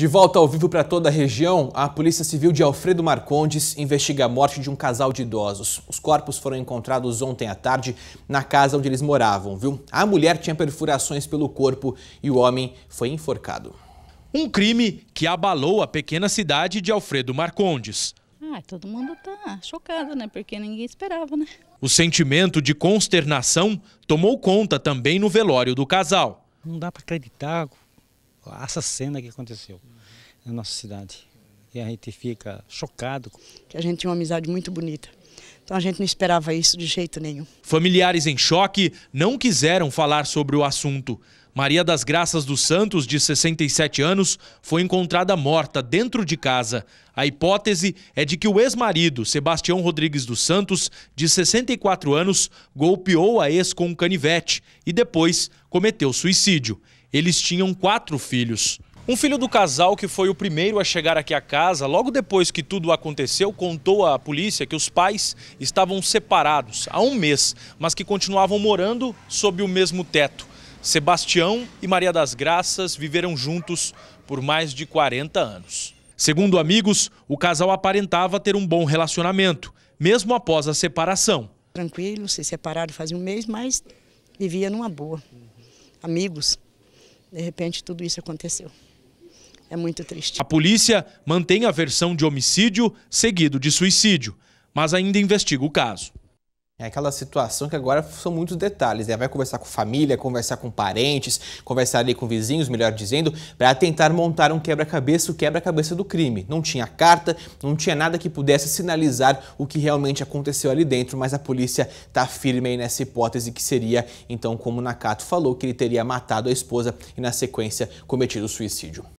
De volta ao vivo para toda a região, a Polícia Civil de Alfredo Marcondes investiga a morte de um casal de idosos. Os corpos foram encontrados ontem à tarde na casa onde eles moravam, viu? A mulher tinha perfurações pelo corpo e o homem foi enforcado. Um crime que abalou a pequena cidade de Alfredo Marcondes. Ah, todo mundo tá chocado, né? Porque ninguém esperava, né? O sentimento de consternação tomou conta também no velório do casal. Não dá para acreditar essa cena que aconteceu na nossa cidade. E a gente fica chocado. Que a gente tinha uma amizade muito bonita. Então a gente não esperava isso de jeito nenhum. Familiares em choque não quiseram falar sobre o assunto. Maria das Graças dos Santos, de 67 anos, foi encontrada morta dentro de casa. A hipótese é de que o ex-marido, Sebastião Rodrigues dos Santos, de 64 anos, golpeou a ex com um canivete e depois cometeu suicídio. Eles tinham quatro filhos. Um filho do casal, que foi o primeiro a chegar aqui à casa, logo depois que tudo aconteceu, contou à polícia que os pais estavam separados há um mês, mas que continuavam morando sob o mesmo teto. Sebastião e Maria das Graças viveram juntos por mais de 40 anos. Segundo amigos, o casal aparentava ter um bom relacionamento, mesmo após a separação. Tranquilo, se separaram faz um mês, mas vivia numa boa. Amigos. De repente, tudo isso aconteceu. É muito triste. A polícia mantém a versão de homicídio seguido de suicídio, mas ainda investiga o caso. É aquela situação que agora são muitos detalhes, né? Vai conversar com família, conversar com parentes, conversar ali com vizinhos, melhor dizendo, para tentar montar um quebra-cabeça, o quebra-cabeça do crime. Não tinha carta, não tinha nada que pudesse sinalizar o que realmente aconteceu ali dentro, mas a polícia está firme aí nessa hipótese que seria, então, como Nakato falou, que ele teria matado a esposa e, na sequência, cometido o suicídio.